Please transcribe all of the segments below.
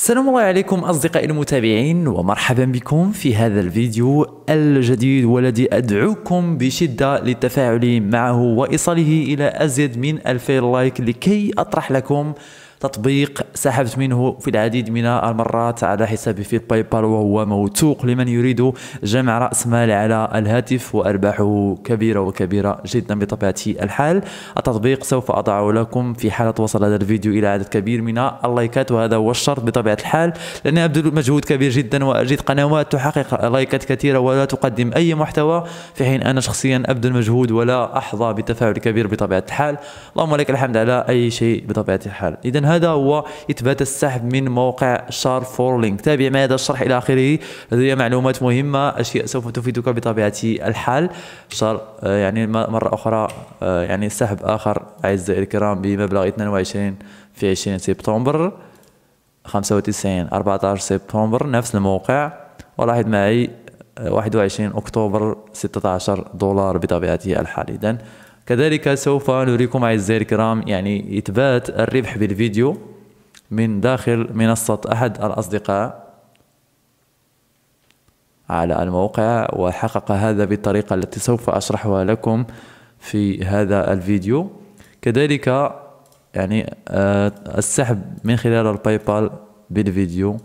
السلام الله عليكم أصدقائي المتابعين ومرحبا بكم في هذا الفيديو الجديد والذي أدعوكم بشدة للتفاعل معه وإيصاله إلى أزيد من 2000 لايك لكي أطرح لكم تطبيق سحبت منه في العديد من المرات على حسابي في باي بال وهو موثوق لمن يريد جمع رأس مال على الهاتف وأرباحه كبيرة وكبيرة جدا بطبيعة الحال التطبيق سوف أضعه لكم في حالة وصل هذا الفيديو إلى عدد كبير من اللايكات وهذا هو الشرط بطبيعة الحال لأني أبذل مجهود كبير جدا وأجد قنوات تحقق لايكات كثيرة ولا تقدم أي محتوى في حين أنا شخصيا أبذل مجهود ولا أحظى بتفاعل كبير بطبيعة الحال اللهم لك الحمد على أي شيء بطبيعة الحال إذا هذا هو اثبات السحب من موقع شار لينك تابع معي هذا الشرح الى اخره لدي معلومات مهمه اشياء سوف تفيدك بطبيعه الحال شار آه، يعني مره اخرى آه، يعني سحب اخر اعزائي الكرام بمبلغ 22 في 20 سبتمبر 95 14 سبتمبر نفس الموقع ولاحظ معي 21 آه، اكتوبر 16 دولار بطبيعه الحال اذا كذلك سوف نريكم أعزائي الكرام يعني إثبات الربح بالفيديو من داخل منصة أحد الأصدقاء على الموقع وحقق هذا بالطريقة التي سوف أشرحها لكم في هذا الفيديو كذلك يعني آه، السحب من خلال الباي بال بالفيديو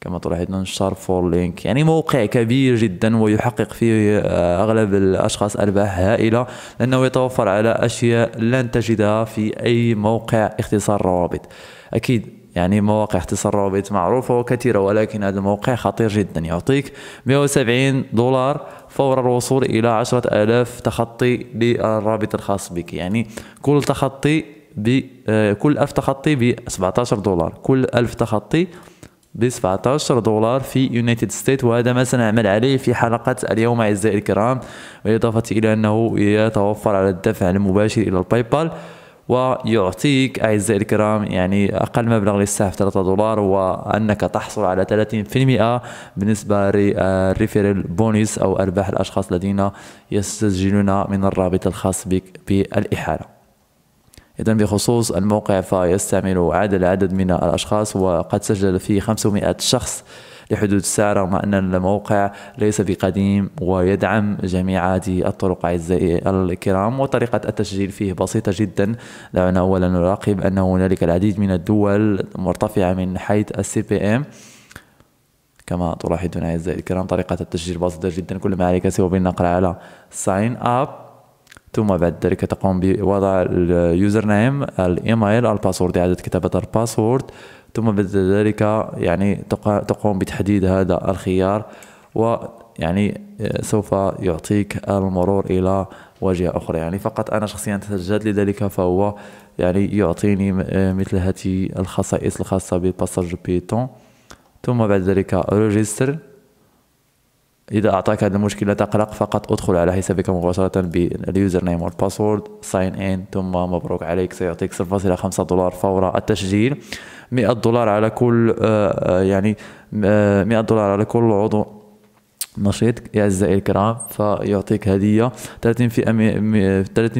كما تلاحظون نشر فور لينك يعني موقع كبير جدا ويحقق فيه آه، اغلب الاشخاص ارباح هائله لانه يتوفر على اشياء لن تجدها في اي موقع اختصار روابط اكيد يعني مواقع اختصار روابط معروفة وكثيرة ولكن هذا الموقع خطير جدا يعطيك 170 دولار فور الوصول إلى 10000 تخطي للرابط الخاص بك يعني كل تخطي ب آه، كل 1000 تخطي ب 17 دولار كل 1000 تخطي ب 17 دولار في يونايتد ستيت وهذا ما سنعمل عليه في حلقة اليوم أعزائي الكرام بالإضافة إلى أنه يتوفر على الدفع المباشر إلى الباي بال ويعطيك أعزائي الكرام يعني أقل مبلغ للسحب 3 دولار وأنك تحصل على 30% بالنسبة للريفيرال بونيس أو أرباح الأشخاص الذين يسجلون من الرابط الخاص بك بالإحالة إذا بخصوص الموقع فيستعمل عدد العدد من الأشخاص وقد سجل فيه 500 شخص لحدود الساعة رغم أن الموقع ليس بقديم ويدعم جميع هذه الطرق أعزائي الكرام وطريقة التسجيل فيه بسيطة جدا دعونا أولا نراقب أن هنالك العديد من الدول مرتفعة من حيث السي بي ام كما تلاحظون أعزائي الكرام طريقة التسجيل بسيطة جدا كل ما عليك سوى بالنقر على ساين أب ثم بعد ذلك تقوم بوضع اليوزر نيم الايميل الباسورد اعاده كتابه الباسورد ثم بعد ذلك يعني تقوم بتحديد هذا الخيار و يعني آه، سوف يعطيك المرور الى واجهه اخرى يعني فقط انا شخصيا تسجلت لذلك فهو يعني يعطيني آه، مثل هذه الخصائص الخاصه بالباسورد بيتون ثم بعد ذلك ريجستر اذا اعطاك هذه المشكله تقلق فقط ادخل على حسابك مباشره باليوزر نيم والباسورد ساين ان ثم مبروك عليك سيعطيك 0.5 دولار فور التسجيل 100 دولار على كل آه، آه، يعني 100 آه، دولار على كل عضو نشيط أعزائي الكرام فيعطيك هدية 30% 30%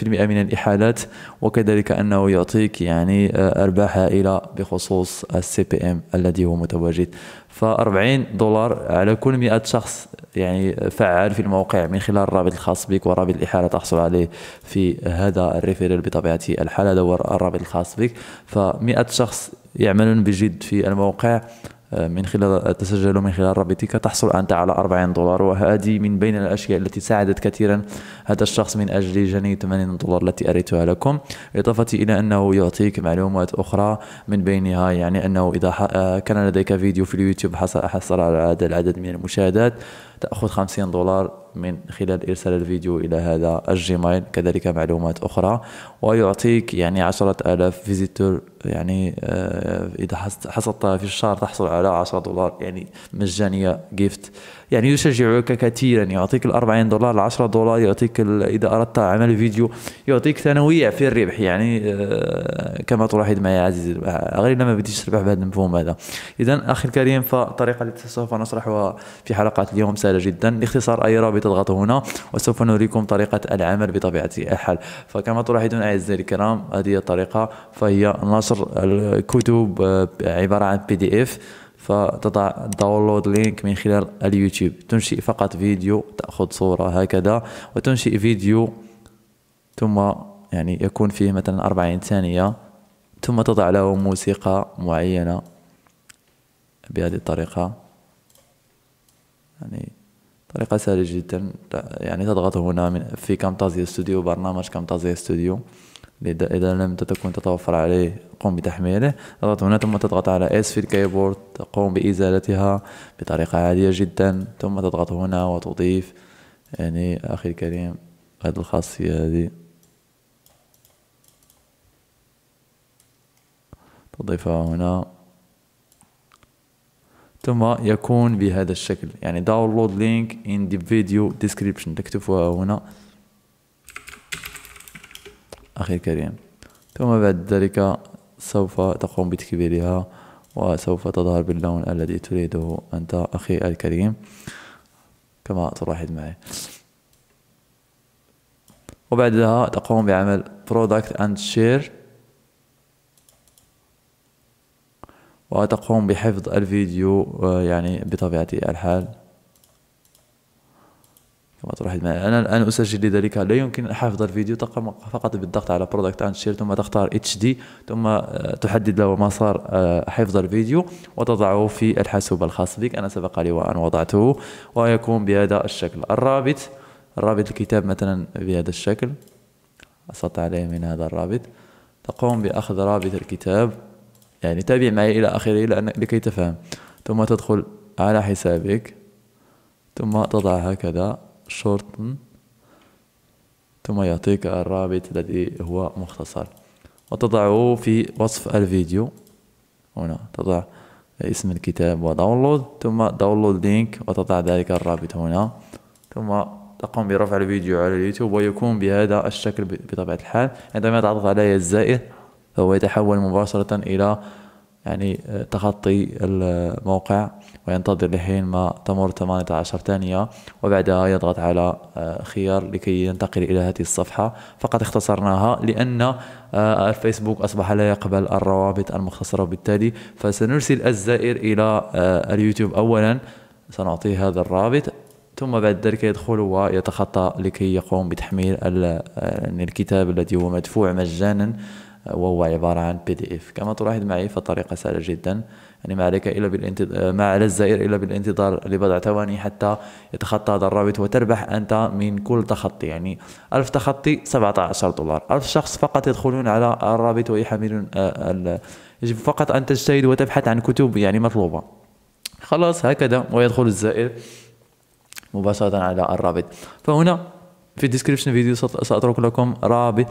من الإحالات وكذلك أنه يعطيك يعني آه، أرباح هائلة بخصوص السي بي ام الذي هو متواجد ف 40 دولار على كل 100 شخص يعني فعال في الموقع من خلال الرابط الخاص بك ورابط الإحالة تحصل عليه في هذا الريفيرال بطبيعة الحال هذا هو الرابط الخاص بك ف 100 شخص يعملون بجد في الموقع من خلال تسجل من خلال رابطك تحصل أنت على 40 دولار وهذه من بين الأشياء التي ساعدت كثيرا هذا الشخص من أجل جني 80 دولار التي أريتها لكم إضافة إلى أنه يعطيك معلومات أخرى من بينها يعني أنه إذا آه، كان لديك فيديو في اليوتيوب حصل على هذا العدد من المشاهدات تأخذ 50 دولار من خلال إرسال الفيديو إلى هذا الجيميل كذلك معلومات أخرى ويعطيك يعني عشرة آلاف فيزيتور يعني آه، إذا حصلت في الشهر تحصل على عشرة دولار يعني مجانية جيفت يعني يشجعك كثيرا يعطيك ال 40 دولار ال 10 دولار يعطيك اذا اردت عمل فيديو يعطيك تنويع في الربح يعني آه، كما تلاحظ معي عزيزي غير ما بديش تربح بهذا المفهوم هذا اذا اخي الكريم فالطريقه التي سوف نشرحها في حلقات اليوم سهله جدا باختصار اي رابط اضغط هنا وسوف نريكم طريقه العمل بطبيعه الحال فكما تلاحظون اعزائي الكرام هذه الطريقه فهي نشر الكتب آه، عباره عن بي دي اف فتضع داونلود لينك من خلال اليوتيوب تنشئ فقط فيديو تأخذ صورة هكذا وتنشئ فيديو ثم يعني يكون فيه مثلا 40 ثانية ثم تضع له موسيقى معينة بهذه الطريقة يعني طريقة سهلة جدا يعني تضغط هنا من في كامتازيا ستوديو برنامج كامتازيا ستوديو إذا لم تكن تتوفر عليه قم بتحميله اضغط هنا ثم تضغط على اس في الكيبورد تقوم بإزالتها بطريقة عادية جدا ثم تضغط هنا وتضيف يعني أخي الكريم هذه الخاصية هذه تضيفها هنا ثم يكون بهذا الشكل يعني داونلود لينك ان دي فيديو ديسكريبشن تكتبوها هنا أخي الكريم ثم بعد ذلك سوف تقوم بتكبيرها وسوف تظهر باللون الذي تريده أنت أخي الكريم كما تلاحظ معي وبعدها تقوم بعمل product and share وتقوم بحفظ الفيديو آه، يعني بطبيعة الحال كما تروح انا انا اسجل لذلك لا يمكن ان احافظ الفيديو فقط بالضغط على برودكت اند شير ثم تختار اتش دي ثم آه، تحدد له مسار آه، حفظ الفيديو وتضعه في الحاسوب الخاص بك انا سبق لي وان وضعته ويكون بهذا الشكل الرابط رابط الكتاب مثلا بهذا الشكل اسطع عليه من هذا الرابط تقوم بأخذ رابط الكتاب يعني تابع معي إلى آخره لكي تفهم ثم تدخل على حسابك ثم تضع هكذا شورتن ثم يعطيك الرابط الذي هو مختصر وتضعه في وصف الفيديو هنا تضع اسم الكتاب وداونلود ثم داونلود لينك وتضع ذلك الرابط هنا ثم تقوم برفع الفيديو على اليوتيوب ويكون بهذا الشكل بطبيعة الحال عندما تضغط عليه الزائر فهو يتحول مباشرة إلى يعني آه، تخطي الموقع وينتظر لحين ما تمر 18 ثانية وبعدها يضغط على آه، خيار لكي ينتقل إلى هذه الصفحة فقد اختصرناها لأن آه، الفيسبوك أصبح لا يقبل الروابط المختصرة بالتالي فسنرسل الزائر إلى اليوتيوب أولا سنعطيه هذا الرابط ثم بعد ذلك يدخل ويتخطى لكي يقوم بتحميل الكتاب الذي هو مدفوع مجانا وهو عبارة عن بي دي اف كما تلاحظ معي فالطريقة سهلة جدا يعني ما عليك إلا بالانتظار ما على الزائر إلا بالانتظار لبضع ثواني حتى يتخطى هذا الرابط وتربح أنت من كل تخطي يعني ألف تخطي 17 دولار ألف شخص فقط يدخلون على الرابط ويحملون آه، يجب فقط أن تجتهد وتبحث عن كتب يعني مطلوبة خلاص هكذا ويدخل الزائر مباشرة على الرابط فهنا في الديسكريبشن فيديو سأترك لكم رابط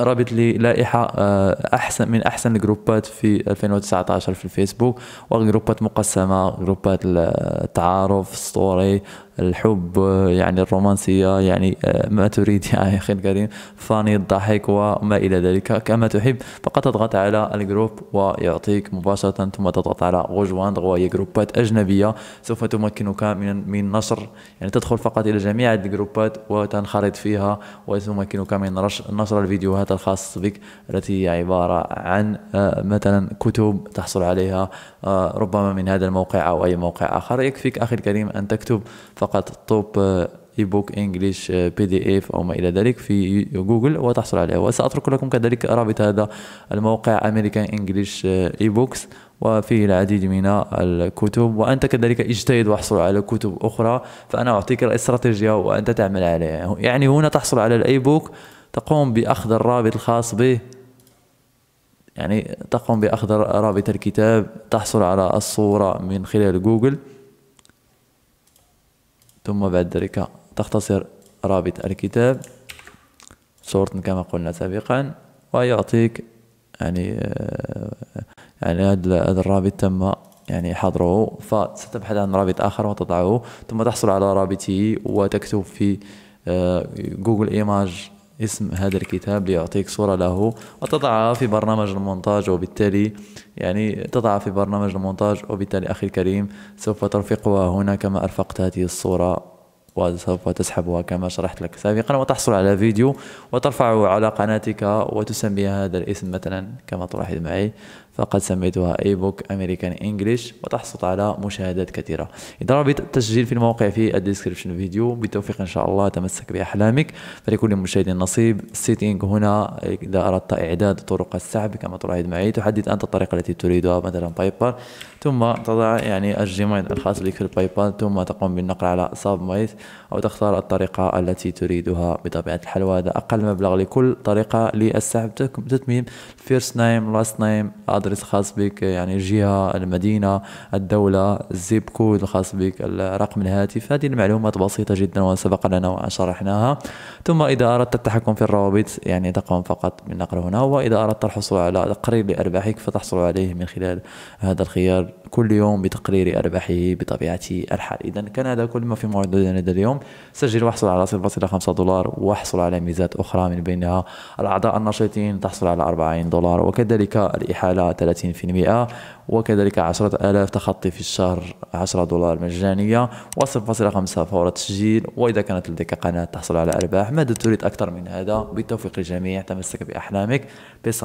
رابط لي لائحه آه، احسن من احسن الجروبات في 2019 في الفيسبوك وجروبات مقسمه جروبات التعارف ستوري الحب يعني الرومانسية يعني آه، ما تريد يا أخي الكريم فاني الضحك وما إلى ذلك كما تحب فقط تضغط على الجروب ويعطيك مباشرة ثم تضغط على غوجوان وهي جروبات أجنبية سوف تمكنك من من نشر يعني تدخل فقط إلى جميع الجروبات وتنخرط فيها وتمكنك من نشر الفيديوهات الخاصة بك التي هي عبارة عن آه، مثلا كتب تحصل عليها آه، ربما من هذا الموقع أو أي موقع آخر يكفيك أخي الكريم أن تكتب فقط فقط توب اي بوك انجلش بي دي اف او ما الى ذلك في جوجل وتحصل عليه وساترك لكم كذلك رابط هذا الموقع امريكان انجلش اي بوكس وفيه العديد من الكتب وانت كذلك اجتهد واحصل على كتب اخرى فانا اعطيك الاستراتيجيه وانت تعمل عليها يعني هنا تحصل على الاي بوك تقوم باخذ الرابط الخاص به يعني تقوم باخذ رابط الكتاب تحصل على الصوره من خلال جوجل ثم بعد ذلك تختصر رابط الكتاب صورة كما قلنا سابقا ويعطيك يعني آه، يعني هذا الرابط تم يعني حظره فستبحث عن رابط آخر وتضعه ثم تحصل على رابطه وتكتب في جوجل آه، إيماج اسم هذا الكتاب ليعطيك صورة له وتضعها في برنامج المونتاج وبالتالي يعني تضعها في برنامج المونتاج وبالتالي أخي الكريم سوف ترفقها هنا كما أرفقت هذه الصورة وسوف تسحبها كما شرحت لك سابقا وتحصل على فيديو وترفعه على قناتك وتسمي هذا الاسم مثلا كما تلاحظ معي فقد سميتها اي بوك امريكان انجلش وتحصل على مشاهدات كثيرة إذا رابط التسجيل في الموقع في الديسكريبشن فيديو بالتوفيق إن شاء الله تمسك بأحلامك فلكل مشاهد نصيب السيتينج هنا إذا أردت إعداد طرق السحب كما تلاحظ معي تحدد أنت الطريقة التي تريدها مثلا بايبر ثم تضع يعني الجيميل الخاص بك في البايبال ثم تقوم بالنقر على ساب مايث أو تختار الطريقة التي تريدها بطبيعة الحال وهذا أقل مبلغ لكل طريقة للسحب تتميم فيرست نايم لاست نايم الادرس الخاص بك يعني الجهه المدينه الدوله الزيب كود الخاص بك الرقم الهاتف هذه المعلومات بسيطه جدا وسبق لنا وان شرحناها ثم اذا اردت التحكم في الروابط يعني تقوم فقط بالنقر هنا واذا اردت الحصول على تقرير لارباحك فتحصل عليه من خلال هذا الخيار كل يوم بتقرير أرباحه بطبيعة الحال إذا كان هذا كل ما في موعدنا لدى اليوم سجل واحصل على 0.5 دولار واحصل على ميزات أخرى من بينها الأعضاء النشيطين تحصل على 40 دولار وكذلك الإحالة 30% وكذلك 10000 تخطي في الشهر 10 دولار مجانية و0.5 فور تسجيل وإذا كانت لديك قناة تحصل على أرباح ماذا تريد أكثر من هذا بالتوفيق للجميع تمسك بأحلامك بيس